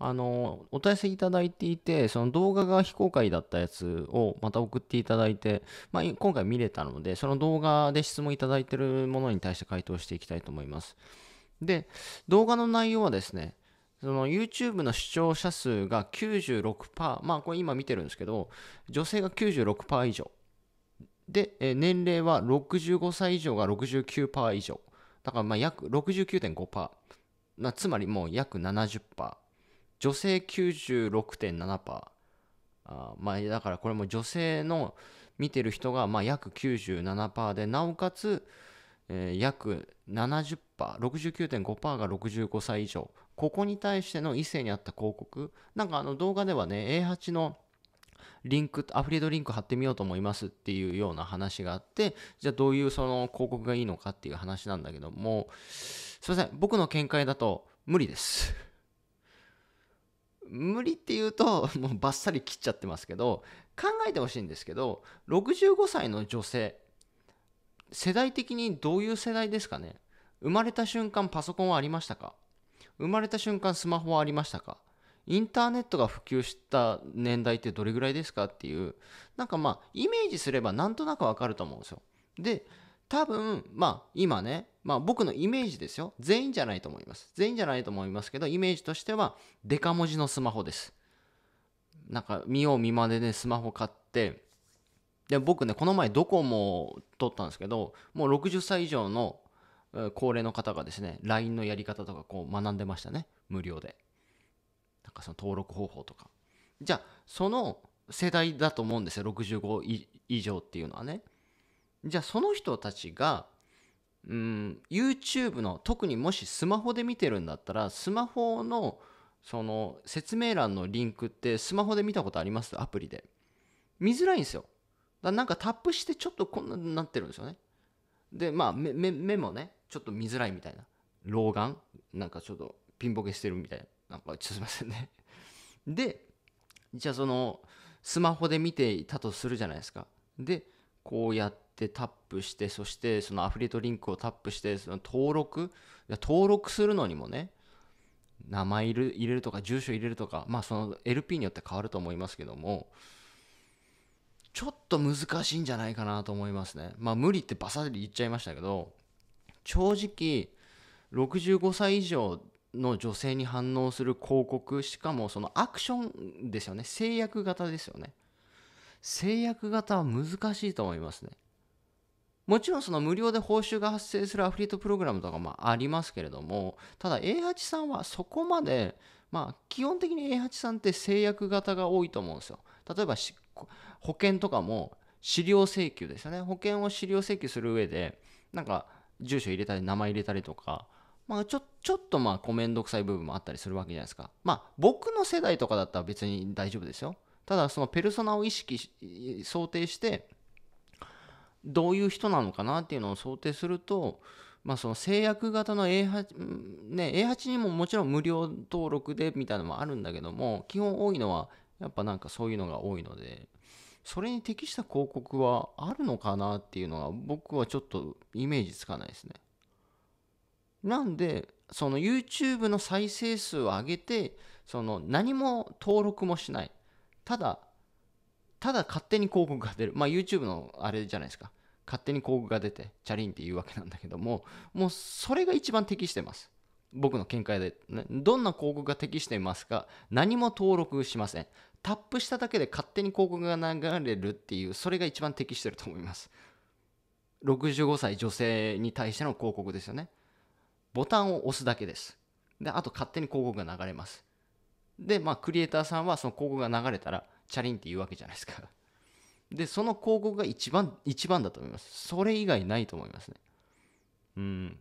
あのお問い合わせいただいていてその動画が非公開だったやつをまた送っていただいて、まあ、今回見れたのでその動画で質問いただいているものに対して回答していきたいと思いますで動画の内容はですねその YouTube の視聴者数が96%まあこれ今見てるんですけど女性が96%以上で、年齢は65歳以上が69%以上だからまあ約69.5%つまりもう約70%女性96.7%あまあだからこれも女性の見てる人がまあ約97%でなおかつ、えー、約 70%69.5% が65歳以上ここに対しての異性にあった広告なんかあの動画ではね A8 のリンクアフリードリンク貼ってみようと思いますっていうような話があってじゃあどういうその広告がいいのかっていう話なんだけどもすいません僕の見解だと無理です無理っていうと もうバッサリ切っちゃってますけど考えてほしいんですけど65歳の女性世代的にどういう世代ですかね生まれた瞬間パソコンはありましたか生まれた瞬間スマホはありましたかインターネットが普及した年代ってどれぐらいですかっていうなんかまあイメージすればなんとなくわかると思うんですよで多分まあ今ねまあ僕のイメージですよ。全員じゃないと思います。全員じゃないと思いますけど、イメージとしては、デカ文字のスマホです。なんか、見よう見まねでスマホ買って、で、僕ね、この前ドコモを撮ったんですけど、もう60歳以上の高齢の方がですね、LINE のやり方とかこう学んでましたね。無料で。なんかその登録方法とか。じゃあ、その世代だと思うんですよ。65以上っていうのはね。じゃあ、その人たちが、うん、YouTube の特にもしスマホで見てるんだったらスマホのその説明欄のリンクってスマホで見たことありますアプリで見づらいんですよだなんかタップしてちょっとこんなになってるんですよねでまあ目目もねちょっと見づらいみたいな老眼なんかちょっとピンボケしてるみたいななんかすいませんね でじゃあそのスマホで見ていたとするじゃないですかでこうやってでタップしてそしてそのアフリエイトリンクをタップしてその登録登録するのにもね名前入れるとか住所入れるとかまあその LP によって変わると思いますけどもちょっと難しいんじゃないかなと思いますねまあ無理ってバサリ言っちゃいましたけど正直65歳以上の女性に反応する広告しかもそのアクションですよね制約型ですよね制約型は難しいと思いますねもちろんその無料で報酬が発生するアフリートプログラムとかもありますけれども、ただ A8 さんはそこまで、まあ基本的に A8 さんって制約型が多いと思うんですよ。例えば保険とかも資料請求ですよね。保険を資料請求する上で、なんか住所入れたり名前入れたりとか、まあ、ちょちょっとまあごめんどくさい部分もあったりするわけじゃないですか。まあ僕の世代とかだったら別に大丈夫ですよ。ただそのペルソナを意識想定してどういう人なのかなっていうのを想定すると、まあ、その制約型の A8、ね、A8 にももちろん無料登録でみたいなのもあるんだけども、基本多いのは、やっぱなんかそういうのが多いので、それに適した広告はあるのかなっていうのは僕はちょっとイメージつかないですね。なんで、その YouTube の再生数を上げて、その何も登録もしない。ただ、ただ勝手に広告が出る。まあ YouTube のあれじゃないですか。勝手に広告が出て、チャリンって言うわけなんだけども、もうそれが一番適してます。僕の見解で、ね、どんな広告が適していますか何も登録しません。タップしただけで勝手に広告が流れるっていう、それが一番適してると思います。65歳女性に対しての広告ですよね。ボタンを押すだけです。で、あと勝手に広告が流れます。で、まあ、クリエイターさんはその広告が流れたら、チャリンって言うわけじゃないですか。で、その広告が一番、一番だと思います。それ以外ないと思いますね。うん。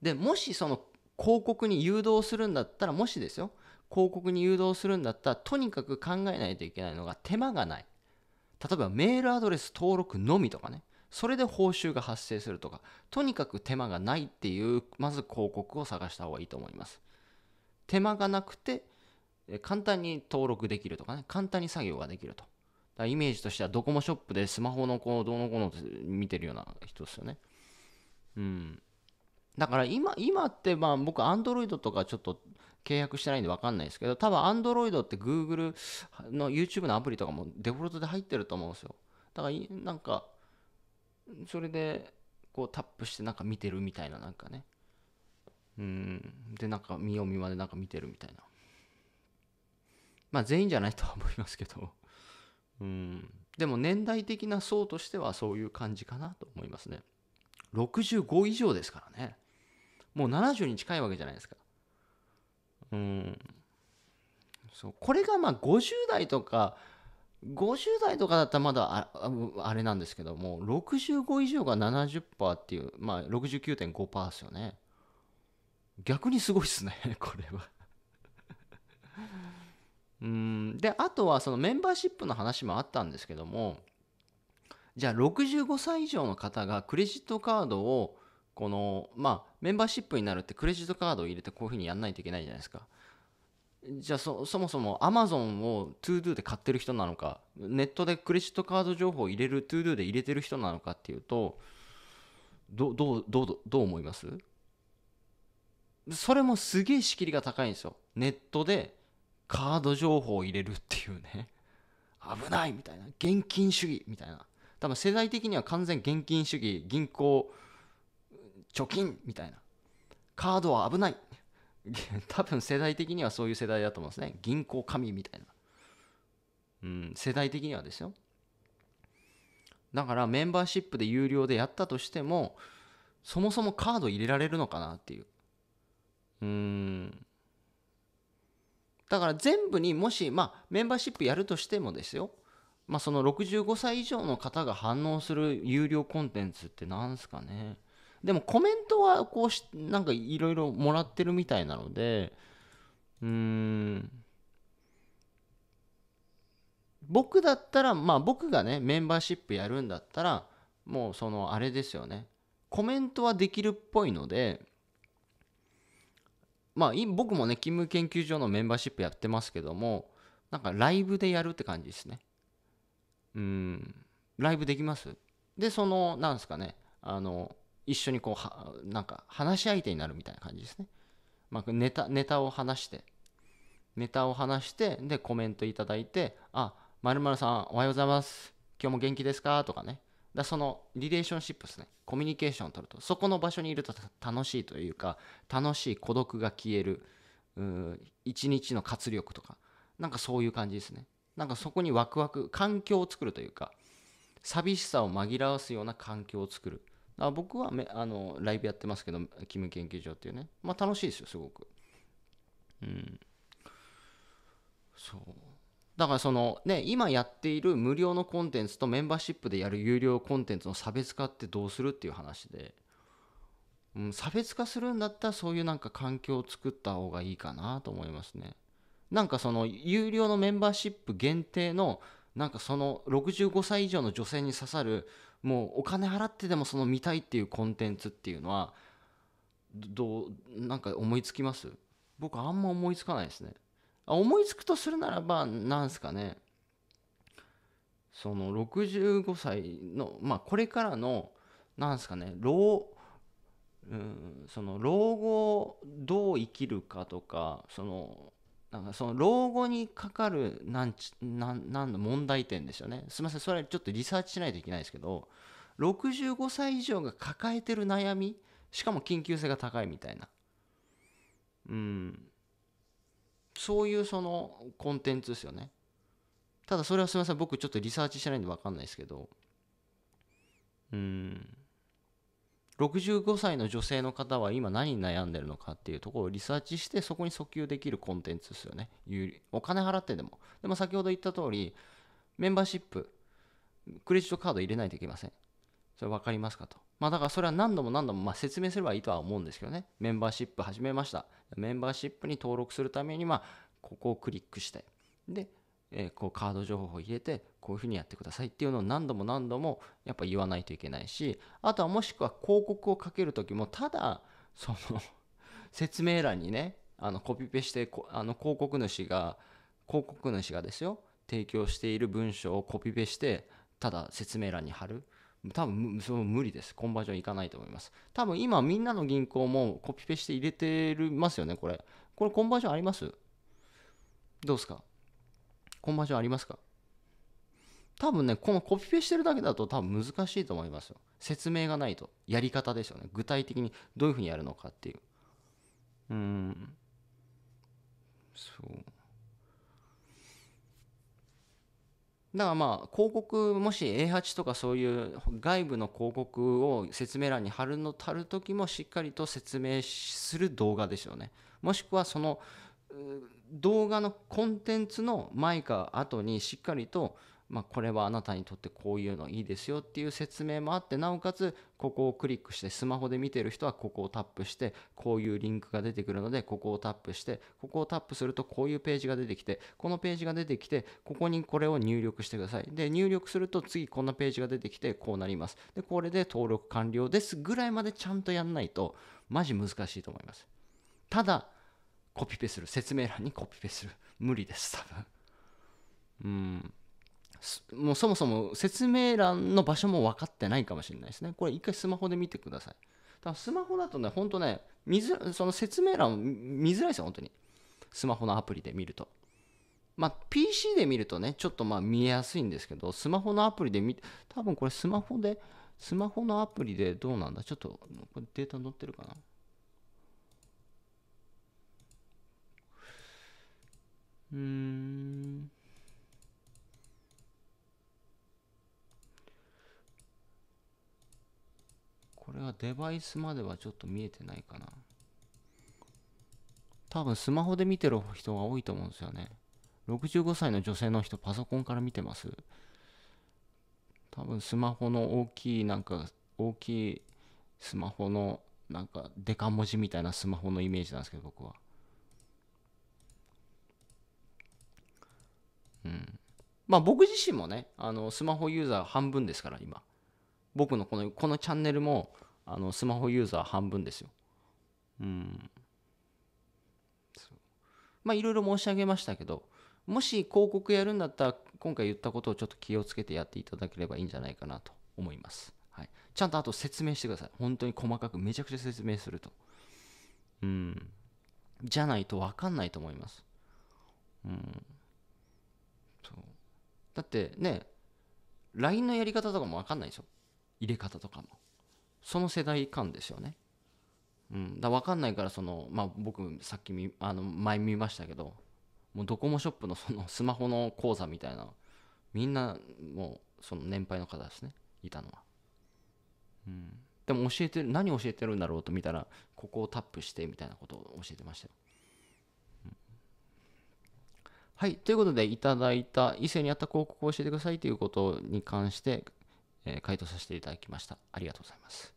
で、もしその広告に誘導するんだったら、もしですよ、広告に誘導するんだったら、とにかく考えないといけないのが手間がない。例えばメールアドレス登録のみとかね。それで報酬が発生するとか、とにかく手間がないっていう、まず広告を探した方がいいと思います。手間がなくて、簡単に登録できるとかね、簡単に作業ができると。だイメージとしてはドコモショップでスマホのこう、どうのこうの見てるような人ですよね。うん。だから今、今ってまあ僕、アンドロイドとかちょっと契約してないんで分かんないですけど、多分アンドロイドって Google の YouTube のアプリとかもデフォルトで入ってると思うんですよ。だから、なんか、それでこうタップしてなんか見てるみたいな、なんかね。うん。で、なんか見よう見までなんか見てるみたいな。まあ全員じゃないとは思いますけど、うん、でも年代的な層としてはそういう感じかなと思いますね。65以上ですからね。もう70に近いわけじゃないですか。うん。そう。これがまあ50代とか、50代とかだったらまだあれなんですけども、65以上が70%っていう、まあ69.5%ですよね。逆にすごいっすね、これはうんであとはそのメンバーシップの話もあったんですけどもじゃあ65歳以上の方がクレジットカードをこのまあメンバーシップになるってクレジットカードを入れてこういうふうにやんないといけないじゃないですか。じゃあそもそもアマゾンを ToDo で買ってる人なのかネットでクレジットカード情報を入れる ToDo で入れてる人なのかっていうとどどうどうどう思いますそれもすげえ仕切りが高いんですよ。ネットでカード情報を入れるっていうね、危ないみたいな、現金主義みたいな。多分世代的には完全現金主義、銀行、貯金みたいな。カードは危ない。多分世代的にはそういう世代だと思うんですね。銀行紙みたいな。うん、世代的にはですよ。だからメンバーシップで有料でやったとしても、そもそもカード入れられるのかなっていう。うーん。だから全部にもし、まあ、メンバーシップやるとしてもですよ、まあ、その65歳以上の方が反応する有料コンテンツって何ですかねでもコメントはこうしなんかいろいろもらってるみたいなのでうん僕だったらまあ僕がねメンバーシップやるんだったらもうそのあれですよねコメントはできるっぽいのでまあ僕もね勤務研究所のメンバーシップやってますけどもなんかライブでやるって感じですねうんライブできますでそのなんですかねあの一緒にこうはなんか話し相手になるみたいな感じですね、まあ、ネタネタを話してネタを話してでコメントいただいて「あまるさんおはようございます今日も元気ですか?」とかねだそのリレーションシップですねコミュニケーションを取るとそこの場所にいると楽しいというか楽しい孤独が消える一日の活力とかなんかそういう感じですねなんかそこにワクワク環境を作るというか寂しさを紛らわすような環境を作るだ僕はめあのライブやってますけどキム研究所っていうねまあ楽しいですよすごくうんそうだからそのね今やっている無料のコンテンツとメンバーシップでやる有料コンテンツの差別化ってどうするっていう話で、うん、差別化するんだったらそういうなんか環境を作った方がいいかなと思いますねなんかその有料のメンバーシップ限定のなんかその65歳以上の女性に刺さるもうお金払ってでもその見たいっていうコンテンツっていうのはどうなんか思いつきます僕あんま思いつかないですね思いつくとするならばなんすかねその65歳のまあこれからのなんすかね老うんその老後どう生きるかとかそのなんかその老後にかかるなんちなんなんの問題点ですよねすみませんそれちょっとリサーチしないといけないですけど65歳以上が抱えてる悩みしかも緊急性が高いみたいなうんそういうそのコンテンツですよねただそれはすみません僕ちょっとリサーチしてないんで分かんないですけどうん65歳の女性の方は今何に悩んでるのかっていうところをリサーチしてそこに訴求できるコンテンツですよねお金払ってでもでも先ほど言った通りメンバーシップクレジットカード入れないといけませんそれ分かりますかと。まあだからそれは何度も何度もま説明すればいいとは思うんですけどね。メンバーシップ始めました。メンバーシップに登録するためにまここをクリックして、で、えー、こうカード情報を入れて、こういうふうにやってくださいっていうのを何度も何度もやっぱ言わないといけないし、あとはもしくは広告をかけるときも、ただ、その 説明欄にね、あのコピペしてあの広告主が、広告主がですよ、提供している文章をコピペして、ただ説明欄に貼る。多分その無理です。コンバージョンいかないと思います。多分今、みんなの銀行もコピペして入れてますよね、これ。これコンバージョンありますどうですかコンバージョンありますか多分ね、このコピペしてるだけだと多分難しいと思いますよ。説明がないと。やり方ですよね。具体的にどういうふうにやるのかっていう。うん。そう。だからまあ広告もし A8 とかそういう外部の広告を説明欄に貼るのたる時もしっかりと説明する動画でしょうねもしくはその動画のコンテンツの前か後にしっかりとまあ、これはあなたにとってこういうのいいですよっていう説明もあってなおかつここをクリックしてスマホで見てる人はここをタップしてこういうリンクが出てくるのでここをタップしてここをタップするとこういうページが出てきてこのページが出てきてここにこれを入力してくださいで入力すると次こんなページが出てきてこうなりますでこれで登録完了ですぐらいまでちゃんとやんないとマジ難しいと思いますただコピペする説明欄にコピペする無理です多分うんもうそもそも説明欄の場所も分かってないかもしれないですね。これ一回スマホで見てください。だスマホだとね、ほんとね、見づその説明欄見づらいですよ、本当に。スマホのアプリで見ると。まあ、PC で見るとね、ちょっとまあ見えやすいんですけど、スマホのアプリで見、多分これスマホで、スマホのアプリでどうなんだちょっと、これデータ載ってるかなうーん。デバイスまではちょっと見えてないかな。多分スマホで見てる人が多いと思うんですよね。65歳の女性の人、パソコンから見てます。多分スマホの大きい、なんか、大きいスマホの、なんか、デカ文字みたいなスマホのイメージなんですけど、僕は。うん。まあ僕自身もね、あの、スマホユーザー半分ですから、今。僕のこの、このチャンネルも、あのスマホユーザー半分ですよ。うん。まあいろいろ申し上げましたけど、もし広告やるんだったら、今回言ったことをちょっと気をつけてやっていただければいいんじゃないかなと思います。はい、ちゃんとあと説明してください。本当に細かく、めちゃくちゃ説明すると。うん。じゃないと分かんないと思います。うん。そう。だってね、LINE のやり方とかも分かんないでしょ。入れ方とかも。その世代間ですよね。うん、だ分かんないからその、まあ、僕さっきあの前見ましたけどもうドコモショップの そのスマホの講座みたいなみんなもうその年配の方ですねいたのは、うん、でも教えてる何教えてるんだろうと見たらここをタップしてみたいなことを教えてましたよ、はいということでいただいた異性にあった広告を教えてくださいということに関してえ回答させていただきました。ありがとうございます。